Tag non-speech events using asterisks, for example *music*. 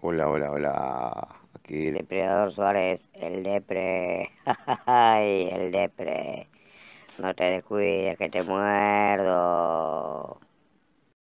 Hola, hola, hola. Aquí. Depredador Suárez, el depre. *laughs* Ay, el depre. No te descuides que te muerdo.